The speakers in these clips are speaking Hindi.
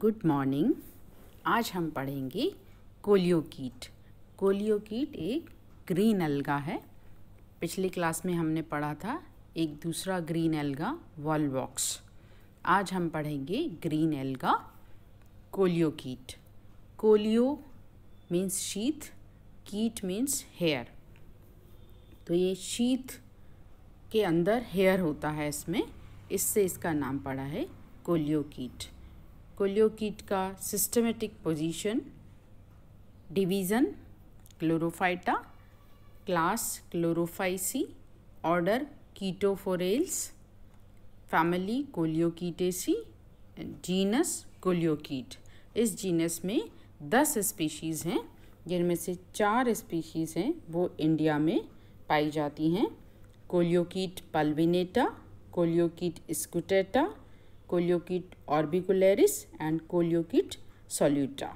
गुड मॉर्निंग आज हम पढ़ेंगे कोलियो कीट कोलियो कीट एक ग्रीन अलगा है पिछली क्लास में हमने पढ़ा था एक दूसरा ग्रीन अलगा वॉलवॉक्स आज हम पढ़ेंगे ग्रीन एल्गा कोलियो कीट कोलियो मीन्स शीत कीट मीन्स हेयर तो ये शीत के अंदर हेयर होता है इसमें इससे इसका नाम पड़ा है कोलियो कीट कोलियोकीट का systematic position division Chlorophyta class Chlorophyceae order Chaetophorales family Coleochaetaceae genus Coleochaete इस जीनस में दस स्पीशीज़ हैं जिनमें से चार स्पीशीज़ हैं वो इंडिया में पाई जाती हैं कोलियोकीट पल्विनेटा कोलियोकीट स्कूटेटा कोलियोकिट ऑर्बिकुलरिस एंड कोलियोकिट सोल्यूटा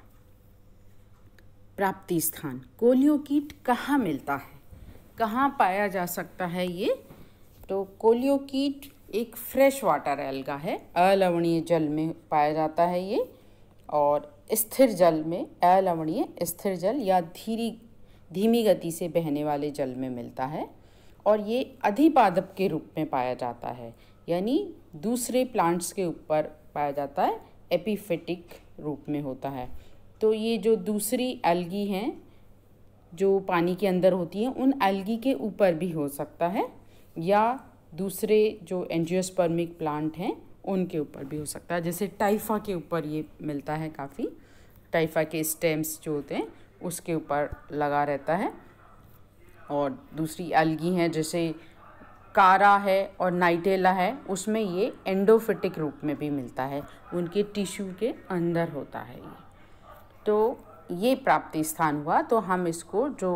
प्राप्ति स्थान कोलियोकिट कहाँ मिलता है कहाँ पाया जा सकता है ये तो कोलियोकिट एक फ्रेश वाटर एल्गा है अलवणीय जल में पाया जाता है ये और स्थिर जल में अलवणीय स्थिर जल या धीरी धीमी गति से बहने वाले जल में मिलता है और ये अधिपादप के रूप में पाया जाता है यानी दूसरे प्लांट्स के ऊपर पाया जाता है एपिफेटिक रूप में होता है तो ये जो दूसरी एल्गी हैं जो पानी के अंदर होती हैं उन एल्गी के ऊपर भी हो सकता है या दूसरे जो एंजियोस्पर्मिक प्लांट हैं उनके ऊपर भी हो सकता है जैसे टाइफा के ऊपर ये मिलता है काफ़ी टाइफा के स्टेम्स जो होते हैं उसके ऊपर लगा रहता है और दूसरी एल्गी हैं जैसे कारा है और नाइटेला है उसमें ये एंडोफिटिक रूप में भी मिलता है उनके टिश्यू के अंदर होता है ये तो ये प्राप्ति स्थान हुआ तो हम इसको जो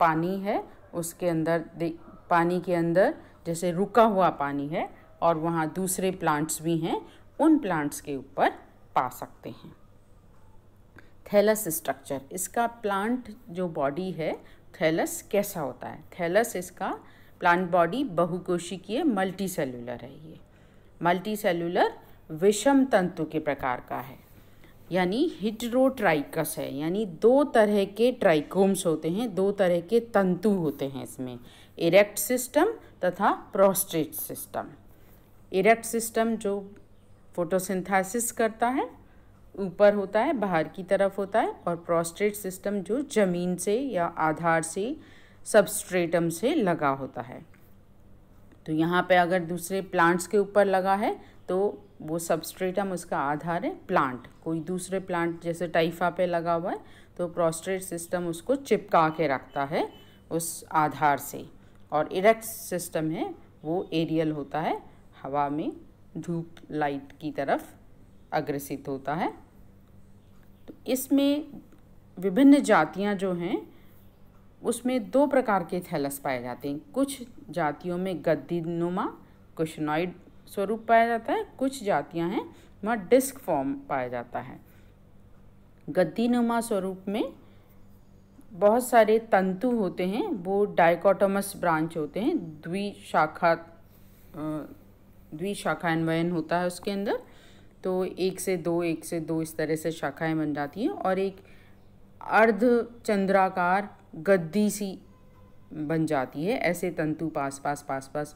पानी है उसके अंदर पानी के अंदर जैसे रुका हुआ पानी है और वहाँ दूसरे प्लांट्स भी हैं उन प्लांट्स के ऊपर पा सकते हैं थैलस स्ट्रक्चर इसका प्लांट जो बॉडी है थैलस कैसा होता है थैलस इसका प्लांट बॉडी बहुकोशिकीय मल्टी सेलुलर है ये मल्टी सेलुलर विषम तंतु के प्रकार का है यानी हिटरोट्राइकस है यानी दो तरह के ट्राइकोम्स होते हैं दो तरह के तंतु होते हैं इसमें इरेक्ट सिस्टम तथा प्रोस्टेट सिस्टम इरेक्ट सिस्टम जो फोटोसिंथेसिस करता है ऊपर होता है बाहर की तरफ होता है और प्रोस्टेट सिस्टम जो जमीन से या आधार से सबस्ट्रेटम से लगा होता है तो यहाँ पे अगर दूसरे प्लांट्स के ऊपर लगा है तो वो सबस्ट्रेटम उसका आधार है प्लांट कोई दूसरे प्लांट जैसे टाइफा पे लगा हुआ है तो प्रोस्ट्रेट सिस्टम उसको चिपका के रखता है उस आधार से और इरेक्ट सिस्टम है वो एरियल होता है हवा में धूप लाइट की तरफ अग्रसित होता है तो इसमें विभिन्न जातियाँ जो हैं उसमें दो प्रकार के थैलस पाए जाते हैं कुछ जातियों में गद्दी नुमा कुशनॉइड स्वरूप पाया जाता है कुछ जातियां हैं वहाँ डिस्क फॉर्म पाया जाता है गद्दी नुमा स्वरूप में बहुत सारे तंतु होते हैं वो डाइकोटोमस ब्रांच होते हैं द्विशाखा शाखा अन्वयन होता है उसके अंदर तो एक से दो एक से दो इस तरह से शाखाएं बन जाती हैं और एक अर्ध चंद्राकार गद्दी सी बन जाती है ऐसे तंतु पास पास पास पास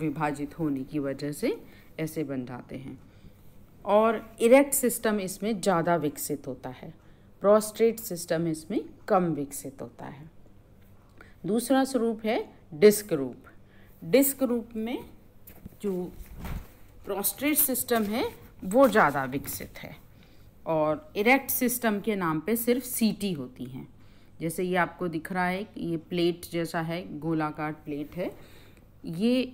विभाजित होने की वजह से ऐसे बन जाते हैं और इरेक्ट सिस्टम इसमें ज़्यादा विकसित होता है प्रोस्ट्रेट सिस्टम इसमें कम विकसित होता है दूसरा स्वरूप है डिस्क रूप डिस्क रूप में जो प्रोस्ट्रेट सिस्टम है वो ज़्यादा विकसित है और इरेक्ट सिस्टम के नाम पे सिर्फ सीटी होती हैं जैसे ये आपको दिख रहा है कि ये प्लेट जैसा है गोलाकार प्लेट है ये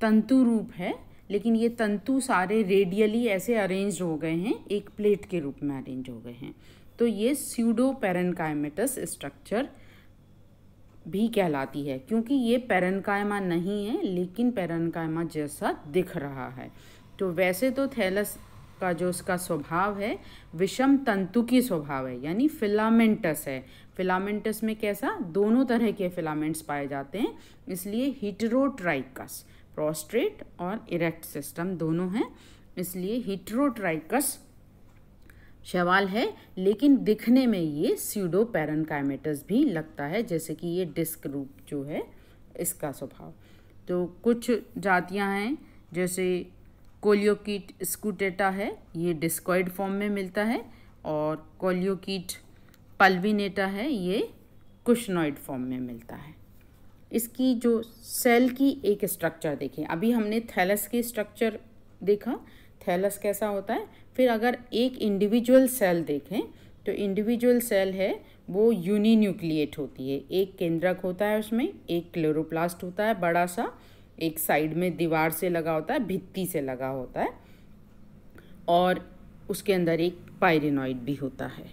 तंतु रूप है लेकिन ये तंतु सारे रेडियली ऐसे अरेंज हो गए हैं एक प्लेट के रूप में अरेंज हो गए हैं तो ये स्यूडो पेरनकाइमेटस स्ट्रक्चर भी कहलाती है क्योंकि ये पेरेनकाइमा नहीं है लेकिन पेरेनकाइमा जैसा दिख रहा है तो वैसे तो थैलस का जो उसका स्वभाव है विषम तंतु की स्वभाव है यानी फिलामेंटस है फिलामेंटस में कैसा दोनों तरह के फिलामेंट्स पाए जाते हैं इसलिए हिटरोट्राइकस प्रोस्ट्रेट और इरेक्ट सिस्टम दोनों हैं इसलिए हिटरोट्राइकस शवाल है लेकिन दिखने में ये सीडो पैरनकाइमेटस भी लगता है जैसे कि ये डिस्क रूप जो है इसका स्वभाव तो कुछ जातियां हैं जैसे कोलियोकीट स्कूटेटा है ये डिस्कॉइड फॉर्म में मिलता है और कोलियोकीट पल्विनेटा है ये कुशनॉइड फॉर्म में मिलता है इसकी जो सेल की एक स्ट्रक्चर देखें अभी हमने थैलस की स्ट्रक्चर देखा थैलस कैसा होता है फिर अगर एक इंडिविजुअल सेल देखें तो इंडिविजुअल सेल है वो यूनिन्यूक्लिएट होती है एक केंद्रक होता है उसमें एक क्लोरोप्लास्ट होता है बड़ा सा एक साइड में दीवार से लगा होता है भित्ती से लगा होता है और उसके अंदर एक पायरेनॉइड भी होता है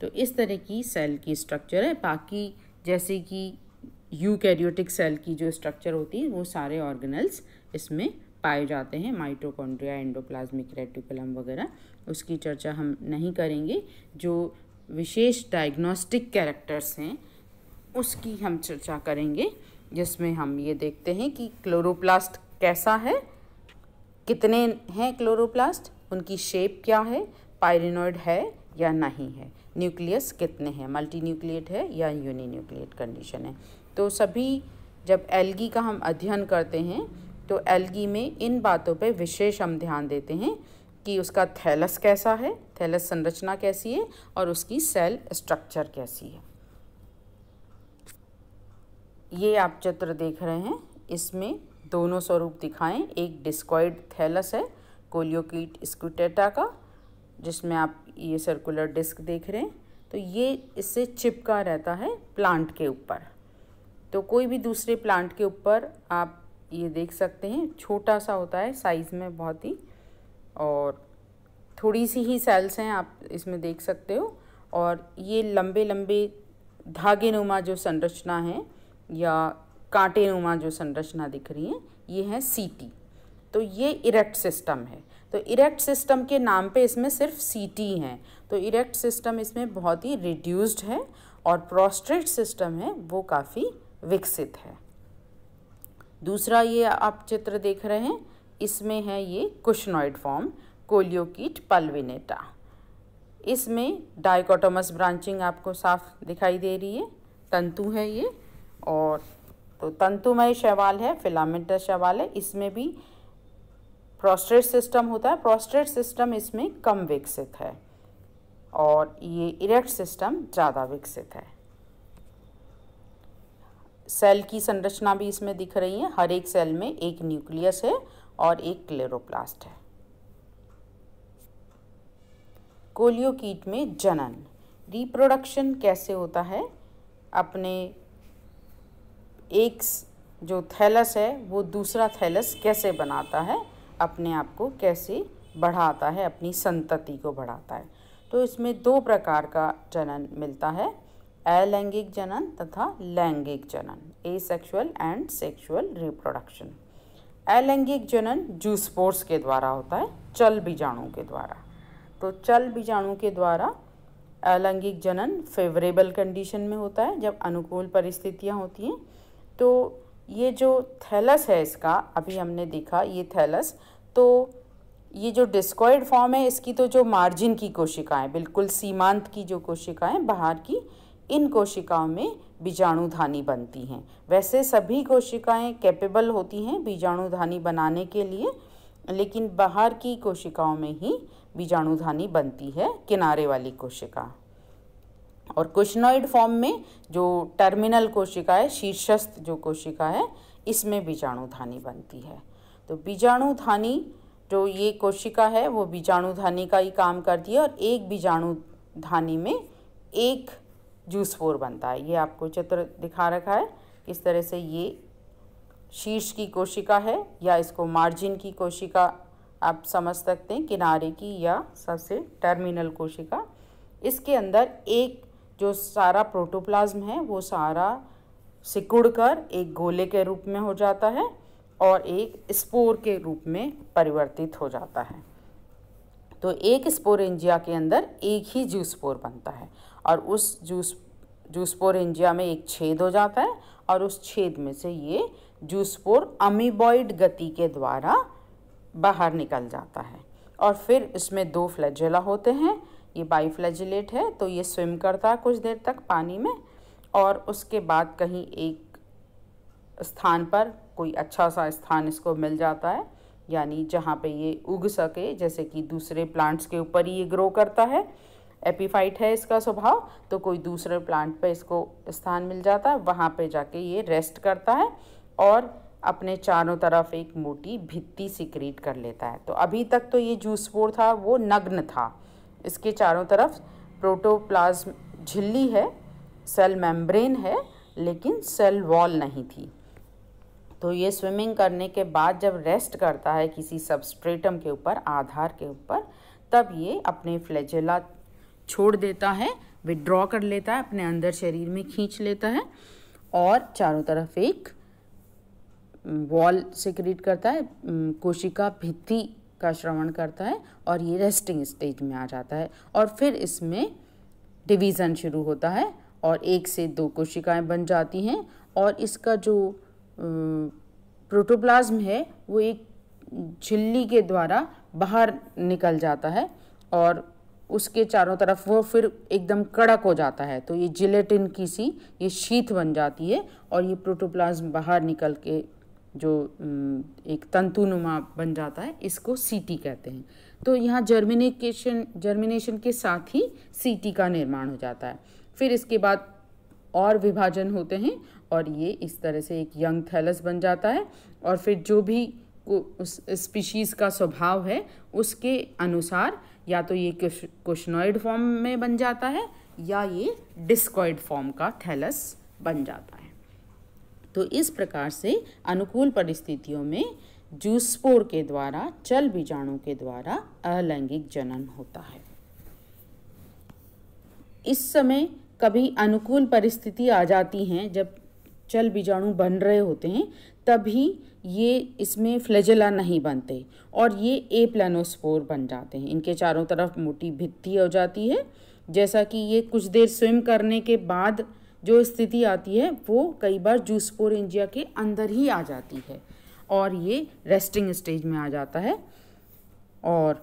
तो इस तरह की सेल की स्ट्रक्चर है बाकी जैसे कि यूकैरियोटिक सेल की जो स्ट्रक्चर होती है वो सारे ऑर्गेनल्स इसमें पाए जाते हैं माइटोकॉन्ड्रिया एंडोप्लाज्मिक रेटिकुलम वगैरह उसकी चर्चा हम नहीं करेंगे जो विशेष डायग्नोस्टिक कैरेक्टर्स हैं उसकी हम चर्चा करेंगे जिसमें हम ये देखते हैं कि क्लोरोप्लास्ट कैसा है कितने हैं क्लोरोप्लास्ट उनकी शेप क्या है पायरिनोइड है या नहीं है न्यूक्लियस कितने हैं मल्टी न्यूक्लिएट है या यूनी न्यूक्लिएट कंडीशन है तो सभी जब एलगी का हम अध्ययन करते हैं तो एलगी में इन बातों पे विशेष हम ध्यान देते हैं कि उसका थैलस कैसा है थैलस संरचना कैसी है और उसकी सेल स्ट्रक्चर कैसी है ये आप चित्र देख रहे हैं इसमें दोनों स्वरूप दिखाएं एक डिस्कॉइड थैलस है कोलियोकीट स्क्यूटेटा का जिसमें आप ये सर्कुलर डिस्क देख रहे हैं तो ये इससे चिपका रहता है प्लांट के ऊपर तो कोई भी दूसरे प्लांट के ऊपर आप ये देख सकते हैं छोटा सा होता है साइज़ में बहुत ही और थोड़ी सी ही सेल्स हैं आप इसमें देख सकते हो और ये लंबे लंबे धागे नुमा जो संरचना है या कांटे नुमा जो संरचना दिख रही है ये है सीटी तो ये इरेक्ट सिस्टम है तो इरेक्ट सिस्टम के नाम पे इसमें सिर्फ सीटी हैं तो इरेक्ट सिस्टम इसमें बहुत ही रिड्यूस्ड है और प्रोस्ट्रेट सिस्टम है वो काफ़ी विकसित है दूसरा ये आप चित्र देख रहे हैं इसमें है ये कुशनॉइड फॉर्म कोलियोकीट पल्विनेटा इसमें डाइकोटोमस ब्रांचिंग आपको साफ दिखाई दे रही है तंतु है ये और तो तंतुमय शैवाल है फिलामेंटस शैवाल है इसमें भी प्रोस्ट्रेट सिस्टम होता है प्रोस्ट्रेट सिस्टम इसमें कम विकसित है और ये इरेक्ट सिस्टम ज़्यादा विकसित है सेल की संरचना भी इसमें दिख रही है हर एक सेल में एक न्यूक्लियस है और एक क्लेरोप्लास्ट है कोलियोकीट में जनन रिप्रोडक्शन कैसे होता है अपने एक जो थैलस है वो दूसरा थैलस कैसे बनाता है अपने आप को कैसे बढ़ाता है अपनी संतति को बढ़ाता है तो इसमें दो प्रकार का जनन मिलता है अलैंगिक जनन तथा लैंगिक जनन asexual and sexual reproduction अलैंगिक जनन जूस्पोर्स के द्वारा होता है चल बीजाणु के द्वारा तो चल बीजाणु के द्वारा अलैंगिक जनन फेवरेबल कंडीशन में होता है जब अनुकूल परिस्थितियाँ होती हैं तो ये जो थैलस है इसका अभी हमने देखा ये थैलस तो ये जो डिस्कॉइड फॉर्म है इसकी तो जो मार्जिन की कोशिकाएं बिल्कुल सीमांत की जो कोशिकाएं बाहर की इन कोशिकाओं में बीजाणुधानी बनती हैं वैसे सभी कोशिकाएं कैपेबल होती हैं बीजाणुधानी बनाने के लिए लेकिन बाहर की कोशिकाओं में ही बीजाणुधानी बनती है किनारे वाली कोशिका और क्वेश्चनॉइड फॉर्म में जो टर्मिनल कोशिका है शीर्षस्थ जो कोशिका है इसमें बीजाणु धानी बनती है तो बीजाणु धानी जो ये कोशिका है वो बीजाणु धानी का ही काम करती है और एक बीजाणु धानी में एक जूसफोर बनता है ये आपको चित्र दिखा रखा है किस तरह से ये शीर्ष की कोशिका है या इसको मार्जिन की कोशिका आप समझ सकते हैं किनारे की या सबसे टर्मिनल कोशिका इसके अंदर एक जो सारा प्रोटोप्लाज्म है वो सारा सिकुड़ कर एक गोले के रूप में हो जाता है और एक स्पोर के रूप में परिवर्तित हो जाता है तो एक स्पोर एंजिया के अंदर एक ही जूसपोर बनता है और उस जूस इंजिया में एक छेद हो जाता है और उस छेद में से ये जूसपोर अमीबॉइड गति के द्वारा बाहर निकल जाता है और फिर इसमें दो फ्लैजेला होते हैं ये बाईफ्लैजिलेट है तो ये स्विम करता है कुछ देर तक पानी में और उसके बाद कहीं एक स्थान पर कोई अच्छा सा स्थान इसको मिल जाता है यानी जहाँ पे ये उग सके जैसे कि दूसरे प्लांट्स के ऊपर ही ये ग्रो करता है एपीफाइट है इसका स्वभाव तो कोई दूसरे प्लांट पे इसको स्थान मिल जाता है वहाँ पे जाके ये रेस्ट करता है और अपने चारों तरफ एक मोटी भित्ती सिक्रीट कर लेता है तो अभी तक तो ये जूसपोर था वो नग्न था इसके चारों तरफ प्रोटोप्लाज्म झिल्ली है सेल मेम्ब्रेन है लेकिन सेल वॉल नहीं थी तो ये स्विमिंग करने के बाद जब रेस्ट करता है किसी सबस्ट्रेटम के ऊपर आधार के ऊपर तब ये अपने फ्लैजेला छोड़ देता है विड्रॉ कर लेता है अपने अंदर शरीर में खींच लेता है और चारों तरफ एक वॉल सिक्रीट करता है कोशिका भित्ति का श्रवण करता है और ये रेस्टिंग स्टेज में आ जाता है और फिर इसमें डिवीज़न शुरू होता है और एक से दो कोशिकाएं बन जाती हैं और इसका जो प्रोटोप्लाज्म है वो एक झिल्ली के द्वारा बाहर निकल जाता है और उसके चारों तरफ वो फिर एकदम कड़क हो जाता है तो ये जिलेटिन की सी ये शीत बन जाती है और ये प्रोटोप्लाज्म बाहर निकल के जो एक तंतुनुमा बन जाता है इसको सीटी कहते हैं तो यहाँ जर्मिनेशन जर्मिनेशन के साथ ही सीटी का निर्माण हो जाता है फिर इसके बाद और विभाजन होते हैं और ये इस तरह से एक यंग थैलस बन जाता है और फिर जो भी उस स्पीशीज़ का स्वभाव है उसके अनुसार या तो ये क्वेश्चनॉइड फॉर्म में बन जाता है या ये डिस्कॉइड फॉर्म का थैलस बन जाता है तो इस प्रकार से अनुकूल परिस्थितियों में जूसपोर के द्वारा चल बीजाणु के द्वारा अलैंगिक जनन होता है इस समय कभी अनुकूल परिस्थिति आ जाती हैं जब चल बीजाणु बन रहे होते हैं तभी ये इसमें फ्लेजला नहीं बनते और ये ए प्लानोस्पोर बन जाते हैं इनके चारों तरफ मोटी भित्ति हो जाती है जैसा कि ये कुछ देर स्विम करने के बाद जो स्थिति आती है वो कई बार जूसपोर इंजिया के अंदर ही आ जाती है और ये रेस्टिंग स्टेज में आ जाता है और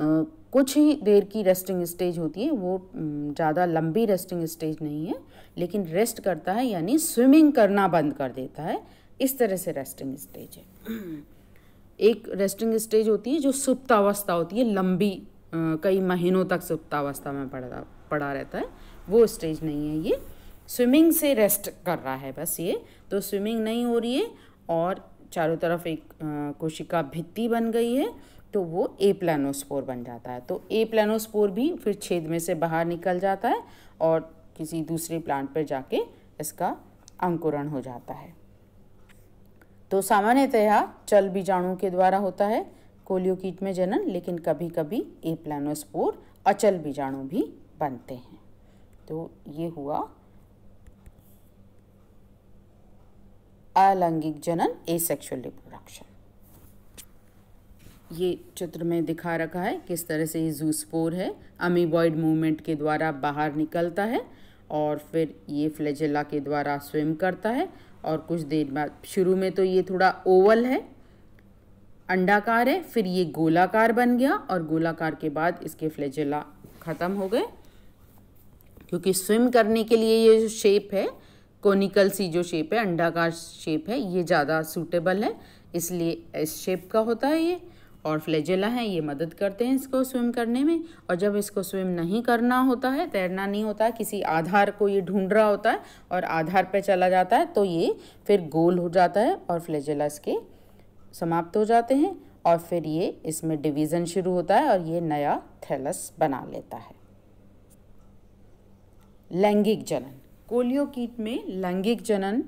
आ, कुछ ही देर की रेस्टिंग स्टेज होती है वो ज़्यादा लंबी रेस्टिंग स्टेज नहीं है लेकिन रेस्ट करता है यानी स्विमिंग करना बंद कर देता है इस तरह से रेस्टिंग स्टेज है एक रेस्टिंग स्टेज होती है जो सुप्तावस्था होती है लंबी आ, कई महीनों तक सुप्तावस्था में पड़ा पड़ा रहता है वो स्टेज नहीं है ये स्विमिंग से रेस्ट कर रहा है बस ये तो स्विमिंग नहीं हो रही है और चारों तरफ एक कोशिका भित्ति बन गई है तो वो ए प्लानोस्पोर बन जाता है तो ए प्लानोस्पोर भी फिर छेद में से बाहर निकल जाता है और किसी दूसरे प्लांट पर जाके इसका अंकुरण हो जाता है तो सामान्यतया चल बीजाणु के द्वारा होता है कोलियोकीट में जनन लेकिन कभी कभी ए प्लानोस्पोर अचल बीजाणु भी बनते हैं तो ये हुआ अलैंगिक जनन ए सेक्शुअल रिप्रोडक्शन ये चित्र में दिखा रखा है किस तरह से ये जूसपोर है अमीबॉइड मूवमेंट के द्वारा बाहर निकलता है और फिर ये फ्लेजेला के द्वारा स्विम करता है और कुछ देर बाद शुरू में तो ये थोड़ा ओवल है अंडाकार है फिर ये गोलाकार बन गया और गोलाकार के बाद इसके फ्लेजेला ख़त्म हो गए क्योंकि स्विम करने के लिए ये जो शेप है कोनिकल सी जो शेप है अंडाकार शेप है ये ज़्यादा सूटेबल है इसलिए इस शेप का होता है ये और फ्लेजेला है ये मदद करते हैं इसको स्विम करने में और जब इसको स्विम नहीं करना होता है तैरना नहीं होता है किसी आधार को ये ढूंढ रहा होता है और आधार पर चला जाता है तो ये फिर गोल हो जाता है और फ्लेजेला इसके समाप्त हो जाते हैं और फिर ये इसमें डिवीज़न शुरू होता है और ये नया थैलस बना लेता है लैंगिक जनन कोलियोकीट में लैंगिक जनन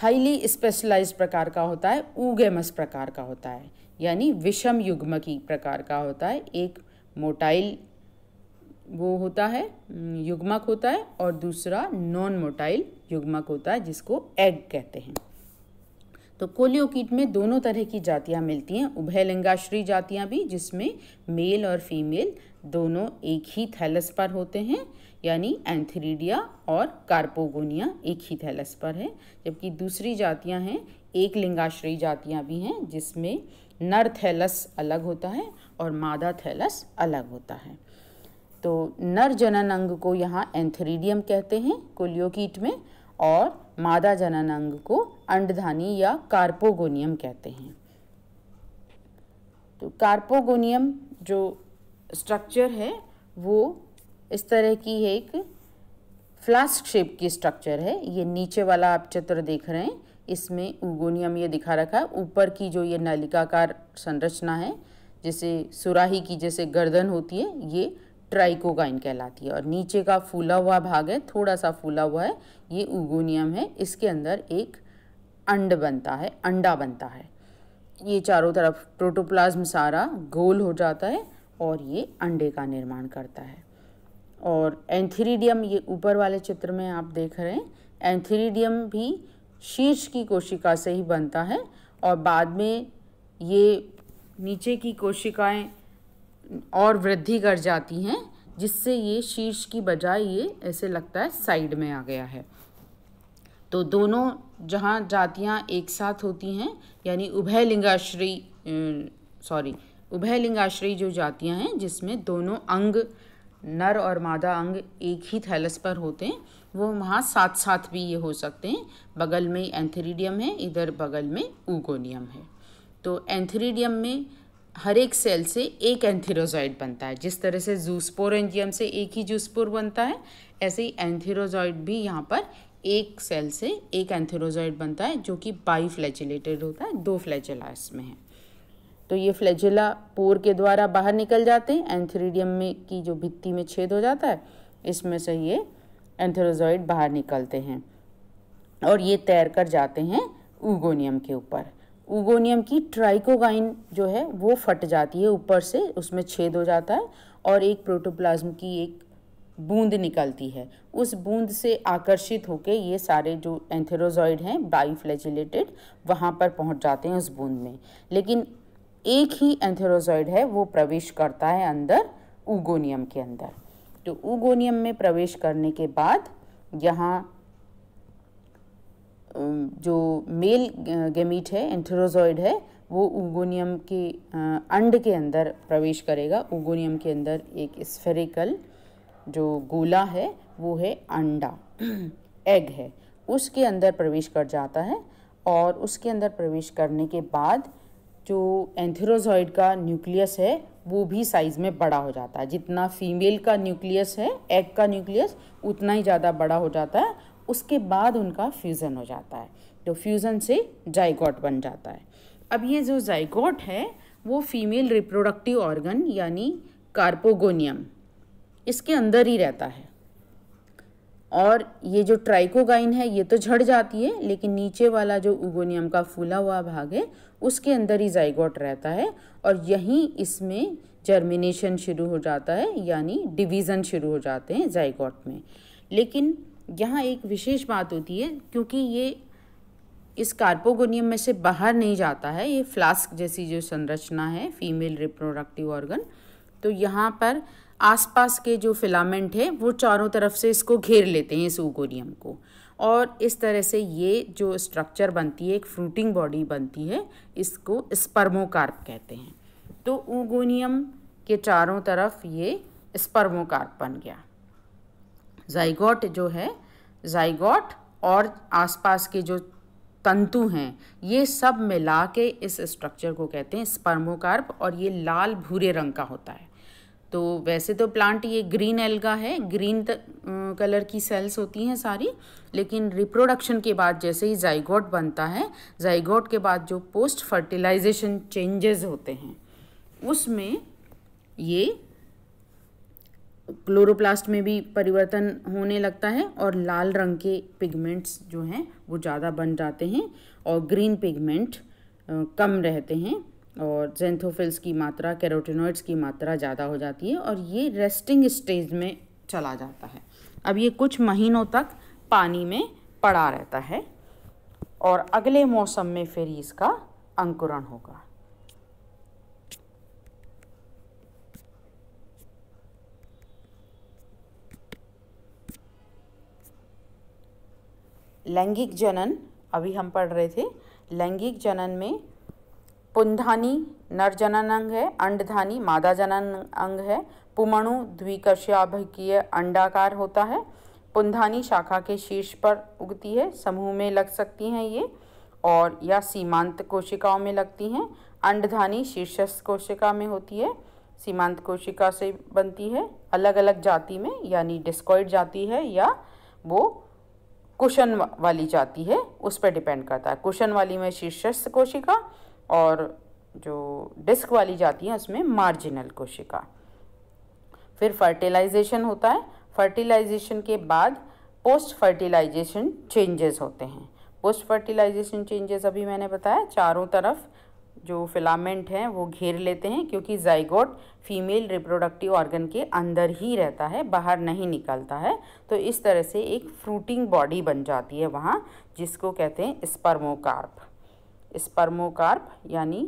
हाईली स्पेशलाइज प्रकार का होता है ऊगेमस प्रकार का होता है यानी विषम युग्म की प्रकार का होता है एक मोटाइल वो होता है युग्मक होता है और दूसरा नॉन मोटाइल युग्मक होता है जिसको एग कहते हैं तो कोलियोकीट में दोनों तरह की जातियाँ मिलती हैं उभयलिंगाश्री जातियाँ भी जिसमें मेल और फीमेल दोनों एक ही थैलस पर होते हैं यानी एंथरीडिया और कार्पोगोनिया एक ही थैलस पर है जबकि दूसरी जातियाँ हैं एक लिंगाश्री जातियाँ भी हैं जिसमें नर थैलस अलग होता है और मादा थैलस अलग होता है तो नर जनन अंग को यहाँ एंथरीडियम कहते हैं कोलियोकीट में और मादा जनन अंग को अंडधानी या कार्पोगोनियम कहते हैं तो कार्पोगोनियम जो स्ट्रक्चर है वो इस तरह की है एक फ्लास्क शेप की स्ट्रक्चर है ये नीचे वाला आप चित्र देख रहे हैं इसमें उगोनियम ये दिखा रखा है ऊपर की जो ये नलिकाकार संरचना है जैसे सुराही की जैसे गर्दन होती है ये ट्राइकोगाइन कहलाती है और नीचे का फूला हुआ भाग है थोड़ा सा फूला हुआ है ये उगोनियम है इसके अंदर एक अंड बनता है अंडा बनता है ये चारों तरफ प्रोटोप्लाज्म सारा गोल हो जाता है और ये अंडे का निर्माण करता है और एंथीरिडियम ये ऊपर वाले चित्र में आप देख रहे हैं एंथीरिडियम भी शीर्ष की कोशिका से ही बनता है और बाद में ये नीचे की कोशिकाएं और वृद्धि कर जाती हैं जिससे ये शीर्ष की बजाय ये ऐसे लगता है साइड में आ गया है तो दोनों जहाँ जातियाँ एक साथ होती हैं यानी उभय लिंगाश्री सॉरी उभय लिंगाश्री जो जातियाँ हैं जिसमें दोनों अंग नर और मादा अंग एक ही थैलस पर होते हैं वो वहाँ साथ साथ भी ये हो सकते हैं बगल में एंथेरिडियम है इधर बगल में ऊगोनियम है तो एंथेरिडियम में हर एक सेल से एक एंथीरोजॉइड बनता है जिस तरह से जूसपोर एंजियम से एक ही जूसपोर बनता है ऐसे ही एंथीरोजॉइड भी यहाँ पर एक सेल से एक एंथीरोजॉइड बनता है जो कि बाई फ्लैजिलेटेड होता है दो फ्लैजिला इसमें है तो ये फ्लैजिला पोर के द्वारा बाहर निकल जाते हैं एंथेरिडियम में की जो भित्ती में छेद हो जाता है इसमें से ये एंथीरोजॉइड बाहर निकलते हैं और ये तैर कर जाते हैं ऊगोनियम के ऊपर उगोनियम की ट्राइकोगाइन जो है वो फट जाती है ऊपर से उसमें छेद हो जाता है और एक प्रोटोप्लाज्म की एक बूंद निकलती है उस बूंद से आकर्षित होकर ये सारे जो एंथेरोजॉइड हैं बाईफ्लैजिलेटेड वहाँ पर पहुँच जाते हैं उस बूंद में लेकिन एक ही एंथेरोजॉइड है वो प्रवेश करता है अंदर उगोनियम के अंदर तो उगोनियम में प्रवेश करने के बाद यहाँ जो मेल गेमीट है एंथेरोजॉइड है वो उगोनियम के अंड के अंदर प्रवेश करेगा उगोनियम के अंदर एक स्फेरिकल जो गोला है वो है अंडा एग है उसके अंदर प्रवेश कर जाता है और उसके अंदर प्रवेश करने के बाद जो एंथेरोजॉइड का न्यूक्लियस है वो भी साइज़ में बड़ा हो जाता है जितना फीमेल का न्यूक्लियस है एग का न्यूक्लियस उतना ही ज़्यादा बड़ा हो जाता है उसके बाद उनका फ्यूज़न हो जाता है तो फ्यूज़न से जाइगॉट बन जाता है अब ये जो जाइगॉट है वो फीमेल रिप्रोडक्टिव ऑर्गन यानी कार्पोगोनियम इसके अंदर ही रहता है और ये जो ट्राइकोगाइन है ये तो झड़ जाती है लेकिन नीचे वाला जो उगोनियम का फूला हुआ भाग है उसके अंदर ही जाइगोट रहता है और यहीं इसमें जर्मिनेशन शुरू हो जाता है यानी डिवीज़न शुरू हो जाते हैं जाइगॉट में लेकिन यहाँ एक विशेष बात होती है क्योंकि ये इस कार्पोगोनियम में से बाहर नहीं जाता है ये फ्लास्क जैसी जो संरचना है फीमेल रिप्रोडक्टिव ऑर्गन तो यहाँ पर आसपास के जो फिलामेंट है वो चारों तरफ से इसको घेर लेते हैं इस ओगोनियम को और इस तरह से ये जो स्ट्रक्चर बनती है एक फ्रूटिंग बॉडी बनती है इसको स्पर्मोकार्प कहते हैं तो ओगोनियम के चारों तरफ ये स्पर्मोकार्प बन गया जाइगोट जो है जाइगोट और आसपास के जो तंतु हैं ये सब मिला के इस स्ट्रक्चर को कहते हैं स्पर्मोकार्प और ये लाल भूरे रंग का होता है तो वैसे तो प्लांट ये ग्रीन एल्गा है ग्रीन त, कलर की सेल्स होती हैं सारी लेकिन रिप्रोडक्शन के बाद जैसे ही जाइगोट बनता है जाइगोट के बाद जो पोस्ट फर्टिलाइजेशन चेंजेस होते हैं उसमें ये क्लोरोप्लास्ट में भी परिवर्तन होने लगता है और लाल रंग के पिगमेंट्स जो हैं वो ज़्यादा बन जाते हैं और ग्रीन पिगमेंट कम रहते हैं और जेंथोफिल्स की मात्रा कैरोटिनोइड्स की मात्रा ज़्यादा हो जाती है और ये रेस्टिंग स्टेज में चला जाता है अब ये कुछ महीनों तक पानी में पड़ा रहता है और अगले मौसम में फिर इसका अंकुरण होगा लैंगिक जनन अभी हम पढ़ रहे थे लैंगिक जनन में पुंधानी नर जनन अंग है अंडधानी मादा जनन अंग है पुमणु द्विकश्याभकीय अंडाकार होता है पुंधानी शाखा के शीर्ष पर उगती है समूह में लग सकती हैं ये और या सीमांत कोशिकाओं में लगती हैं अंडधानी शीर्षस्थ कोशिका में होती है सीमांत कोशिका से बनती है अलग अलग जाति में यानी डिस्कॉइड जाति है या वो कुशन वाली जाती है उस पर डिपेंड करता है कुशन वाली में शीर्षस्थ कोशिका और जो डिस्क वाली जाती है उसमें मार्जिनल कोशिका फिर फर्टिलाइजेशन होता है फर्टिलाइजेशन के बाद पोस्ट फर्टिलाइजेशन चेंजेस होते हैं पोस्ट फर्टिलाइजेशन चेंजेस अभी मैंने बताया चारों तरफ जो फिलामेंट हैं वो घेर लेते हैं क्योंकि जाइगोट फीमेल रिप्रोडक्टिव ऑर्गन के अंदर ही रहता है बाहर नहीं निकलता है तो इस तरह से एक फ्रूटिंग बॉडी बन जाती है वहाँ जिसको कहते हैं स्पर्मोकार्प स्पर्मोकार्प यानी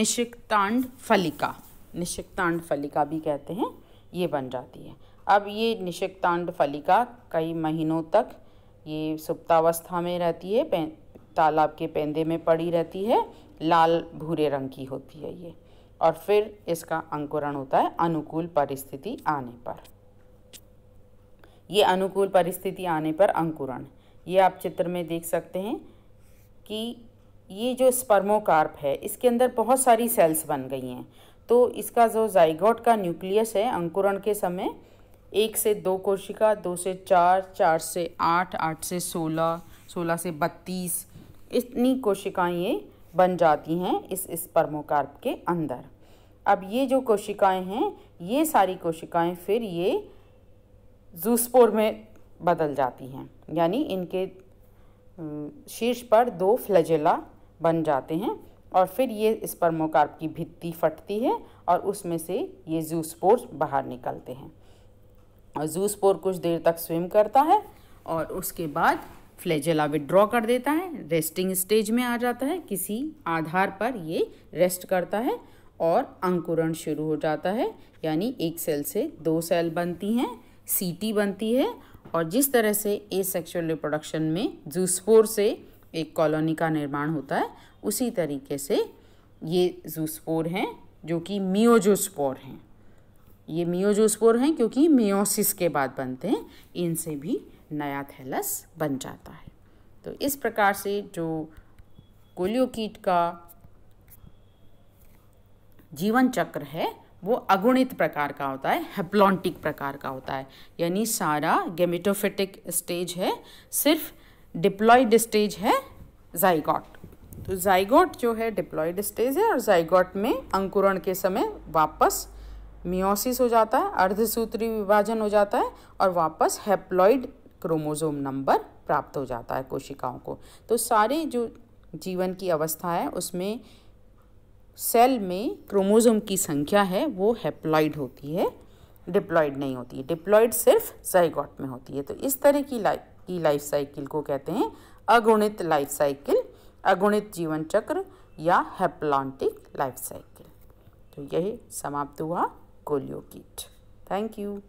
निशिकतांड फलिका निशिकतांड फलिका भी कहते हैं ये बन जाती है अब ये निशिकतांड फलिका कई महीनों तक ये सुप्तावस्था में रहती है तालाब के पेंदे में पड़ी रहती है लाल भूरे रंग की होती है ये और फिर इसका अंकुरण होता है अनुकूल परिस्थिति आने पर ये अनुकूल परिस्थिति आने पर अंकुरण ये आप चित्र में देख सकते हैं कि ये जो स्पर्मोकार्प है इसके अंदर बहुत सारी सेल्स बन गई हैं तो इसका जो जाइगोट का न्यूक्लियस है अंकुरण के समय एक से दो कोशिका दो से चार चार से आठ आठ से सोलह सोलह से बत्तीस इतनी कोशिकाएं ये बन जाती हैं इस स्पर्मोकार्प के अंदर अब ये जो कोशिकाएं हैं ये सारी कोशिकाएं फिर ये ज़ूसपोर में बदल जाती हैं यानी इनके शीर्ष पर दो फ्लजेला बन जाते हैं और फिर ये स्पर्मोकार्प की भित्ति फटती है और उसमें से ये जूसपोर बाहर निकलते हैं और जूसपोर कुछ देर तक स्विम करता है और उसके बाद फ्लेजेला विड्रॉ कर देता है रेस्टिंग स्टेज में आ जाता है किसी आधार पर ये रेस्ट करता है और अंकुरण शुरू हो जाता है यानी एक सेल से दो सेल बनती हैं सीटी बनती है और जिस तरह से ए सेक्शुअल रिप्रोडक्शन में जूसपोर से एक कॉलोनी का निर्माण होता है उसी तरीके से ये जूसफोर हैं जो कि मियोजोस्पोर हैं ये मियोजोस्पोर हैं क्योंकि मियोसिस के बाद बनते हैं इनसे भी नया थैलस बन जाता है तो इस प्रकार से जो कोलियोकीट का जीवन चक्र है वो अगुणित प्रकार का होता है हेप्लॉन्टिक प्रकार का होता है यानी सारा गेमिटोफिटिक स्टेज है सिर्फ डिप्लॉयड स्टेज है जाइगॉट तो जाइगॉट जो है डिप्लॉयड स्टेज है और जाइगॉट में अंकुरण के समय वापस मियोसिस हो जाता है अर्धसूत्री विभाजन हो जाता है और वापस हेप्लॉइड क्रोमोज़ोम नंबर प्राप्त हो जाता है कोशिकाओं को तो सारे जो जीवन की अवस्था है उसमें सेल में क्रोमोज़ोम की संख्या है वो हैप्लॉइड होती है डिप्लॉयड नहीं होती है डिप्लॉयड सिर्फ जयगॉट में होती है तो इस तरह की लाइफ की लाइफ साइकिल को कहते हैं अगुणित लाइफ साइकिल अगुणित जीवन चक्र या हैप्लॉन्टिक लाइफ साइकिल तो यही समाप्त हुआ कोलियोकिट थैंक यू